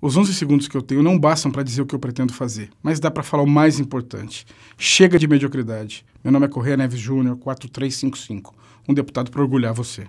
Os 11 segundos que eu tenho não bastam para dizer o que eu pretendo fazer, mas dá para falar o mais importante. Chega de mediocridade. Meu nome é Correia Neves Júnior, 4355. Um deputado para orgulhar você.